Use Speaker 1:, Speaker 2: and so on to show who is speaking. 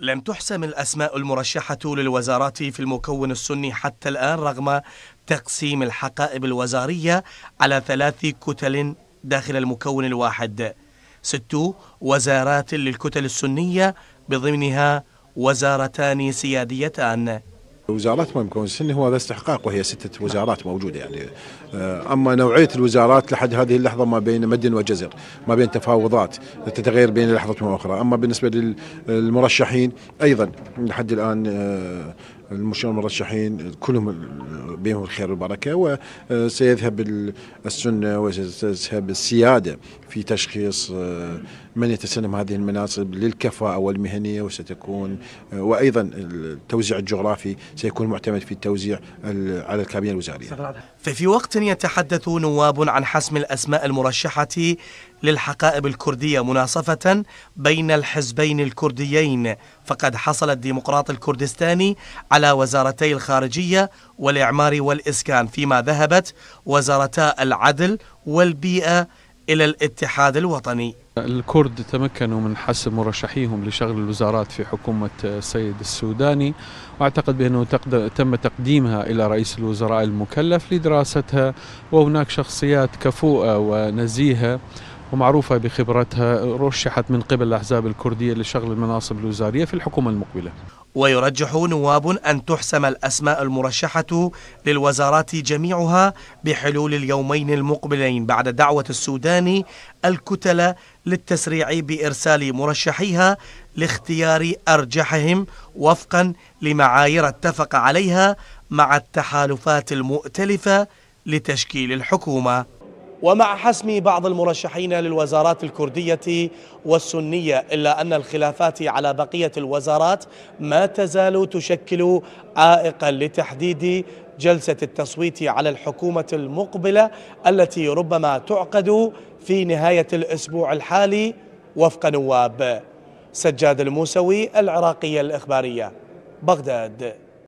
Speaker 1: لم تحسم الأسماء المرشحة للوزارات في المكون السني حتى الآن رغم تقسيم الحقائب الوزارية على ثلاث كتل داخل المكون الواحد ست وزارات للكتل السنية بضمنها
Speaker 2: وزارتان سياديتان وزارات ما يمكن السن هو هذا استحقاق وهي ستة وزارات موجودة يعني آه، أما نوعية الوزارات لحد هذه اللحظة ما بين مد وجزر ما بين تفاوضات تتغير بين لحظة وأخرى أما بالنسبة للمرشحين أيضا لحد الآن آه، المرشحين كلهم بهم الخير والبركه آه، وسيذهب السنه وستذهب السياده في تشخيص آه، من يتسلم هذه المناصب للكفاءة والمهنية وستكون آه، وأيضا التوزيع الجغرافي سيكون معتمد في التوزيع على الكابينة الوزارية
Speaker 1: ففي وقت يتحدث نواب عن حسم الأسماء المرشحة للحقائب الكردية مناصفة بين الحزبين الكرديين فقد حصل الديمقراط الكردستاني على وزارتي الخارجية والإعمار العمار والإسكان فيما ذهبت وزارتا العدل والبيئة إلى
Speaker 3: الاتحاد الوطني الكرد تمكنوا من حسم مرشحيهم لشغل الوزارات في حكومة السيد السوداني وأعتقد بأنه تم تقديمها إلى رئيس الوزراء المكلف لدراستها وهناك شخصيات كفوءة ونزيهة ومعروفة بخبرتها رشحت من قبل الأحزاب الكردية لشغل المناصب الوزارية في الحكومة المقبلة
Speaker 1: ويرجح نواب أن تحسم الأسماء المرشحة للوزارات جميعها بحلول اليومين المقبلين بعد دعوة السودان الكتلة للتسريع بإرسال مرشحيها لاختيار أرجحهم وفقا لمعايير اتفق عليها مع التحالفات المؤتلفة لتشكيل الحكومة ومع حسم بعض المرشحين للوزارات الكردية والسنية إلا أن الخلافات على بقية الوزارات ما تزال تشكل عائقا لتحديد جلسة التصويت على الحكومة المقبلة التي ربما تعقد في نهاية الأسبوع الحالي وفق نواب سجاد الموسوي العراقية الإخبارية بغداد